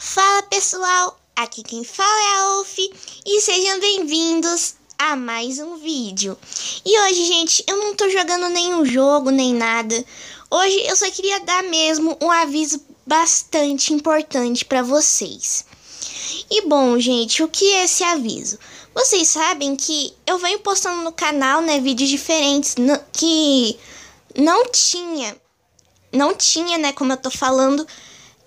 Fala pessoal, aqui quem fala é a Wolf e sejam bem-vindos a mais um vídeo. E hoje, gente, eu não tô jogando nenhum jogo nem nada. Hoje eu só queria dar mesmo um aviso bastante importante para vocês. E bom, gente, o que é esse aviso? Vocês sabem que eu venho postando no canal, né, vídeos diferentes que não tinha, não tinha, né, como eu tô falando,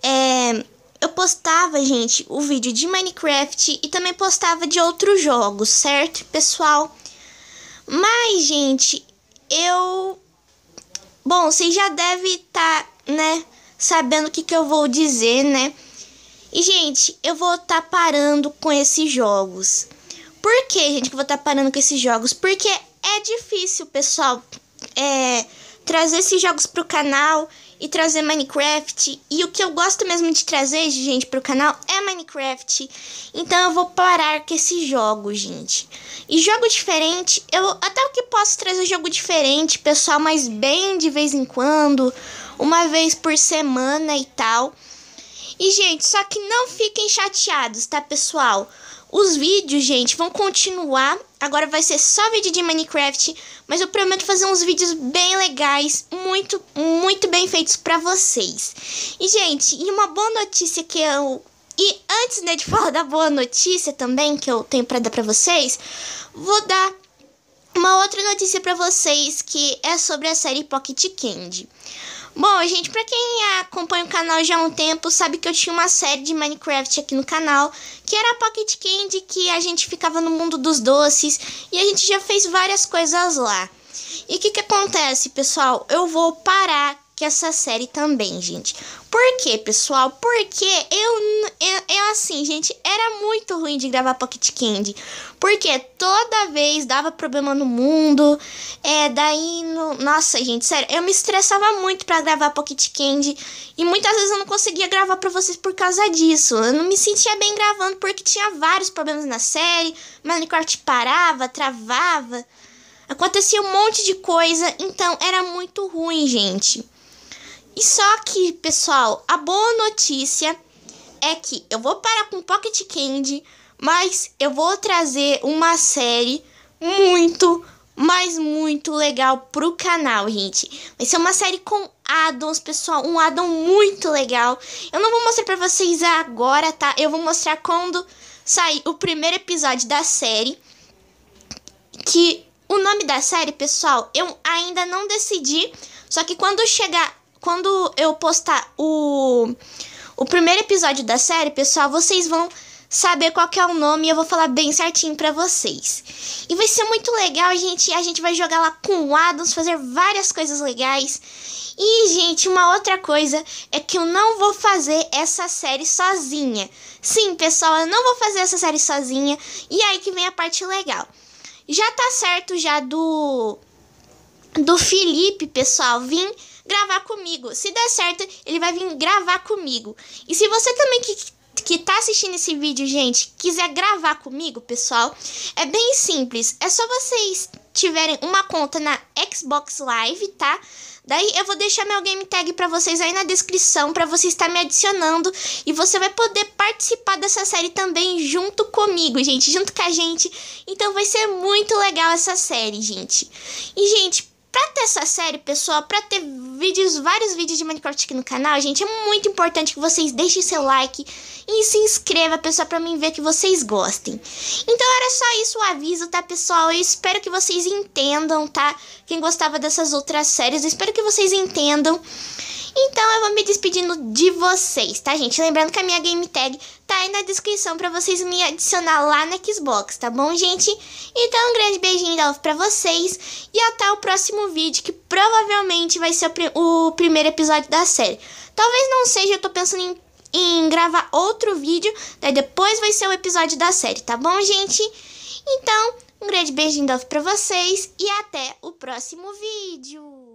é, eu postava, gente, o vídeo de Minecraft e também postava de outros jogos, certo, pessoal? Mas, gente, eu. Bom, vocês já devem estar, tá, né, sabendo o que, que eu vou dizer, né? E, gente, eu vou estar tá parando com esses jogos. Por que, gente, que eu vou estar tá parando com esses jogos? Porque é difícil, pessoal, é, trazer esses jogos pro canal e trazer Minecraft. E o que eu gosto mesmo de trazer, gente, pro canal é Minecraft. Então eu vou parar com esse jogo, gente. E jogo diferente, eu até que posso trazer jogo diferente, pessoal, mas bem de vez em quando, uma vez por semana e tal. E, gente, só que não fiquem chateados, tá, pessoal? Os vídeos, gente, vão continuar. Agora vai ser só vídeo de Minecraft, mas eu prometo fazer uns vídeos bem legais, muito, muito bem feitos para vocês. E, gente, e uma boa notícia que eu e antes né, de falar da boa notícia também que eu tenho para dar para vocês, vou dar uma outra notícia para vocês que é sobre a série Pocket Candy. Bom, gente, pra quem acompanha o canal já há um tempo, sabe que eu tinha uma série de Minecraft aqui no canal, que era a Pocket Candy, que a gente ficava no mundo dos doces, e a gente já fez várias coisas lá. E o que que acontece, pessoal? Eu vou parar que essa série também, gente. Por quê, pessoal? Porque eu, eu, eu assim, gente, era muito ruim de gravar Pocket Candy. Porque toda vez dava problema no mundo. É, daí, no... nossa, gente, sério, eu me estressava muito para gravar Pocket Candy. E muitas vezes eu não conseguia gravar para vocês por causa disso. Eu não me sentia bem gravando porque tinha vários problemas na série. Minecraft parava, travava. Acontecia um monte de coisa, então era muito ruim, gente. E só que, pessoal, a boa notícia é que eu vou parar com Pocket Candy, mas eu vou trazer uma série muito, mas muito legal pro canal, gente. Vai ser uma série com addons, pessoal, um addon muito legal. Eu não vou mostrar pra vocês agora, tá? Eu vou mostrar quando sair o primeiro episódio da série, que o nome da série, pessoal, eu ainda não decidi, só que quando chegar quando eu postar o, o primeiro episódio da série, pessoal, vocês vão saber qual que é o nome e eu vou falar bem certinho para vocês. E vai ser muito legal, gente. A gente vai jogar lá com o Adams, fazer várias coisas legais. E, gente, uma outra coisa é que eu não vou fazer essa série sozinha. Sim, pessoal, eu não vou fazer essa série sozinha. E aí que vem a parte legal. Já tá certo já do do Felipe, pessoal, vim gravar comigo. Se der certo, ele vai vir gravar comigo. E se você também que, que tá assistindo esse vídeo, gente, quiser gravar comigo, pessoal, é bem simples. É só vocês tiverem uma conta na Xbox Live, tá? Daí eu vou deixar meu game tag para vocês aí na descrição para você estar me adicionando e você vai poder participar dessa série também junto comigo, gente, junto com a gente. Então vai ser muito legal essa série, gente. E gente, Pra ter essa série, pessoal, pra ter vídeos, vários vídeos de Minecraft aqui no canal, gente, é muito importante que vocês deixem seu like e se inscreva, pessoal, pra mim ver que vocês gostem. Então era só isso o aviso, tá, pessoal? Eu espero que vocês entendam, tá? Quem gostava dessas outras séries, eu espero que vocês entendam. Então eu vou me despedindo de vocês, tá, gente? Lembrando que a minha game tag tá aí na descrição para vocês me adicionar lá na Xbox, tá bom, gente? Então um grande beijinho da para vocês e até o próximo vídeo, que provavelmente vai ser o, pr o, primeiro episódio da série. Talvez não seja, eu tô pensando em, em gravar outro vídeo, daí depois vai ser o episódio da série, tá bom, gente? Então, um grande beijinho da para vocês e até o próximo vídeo.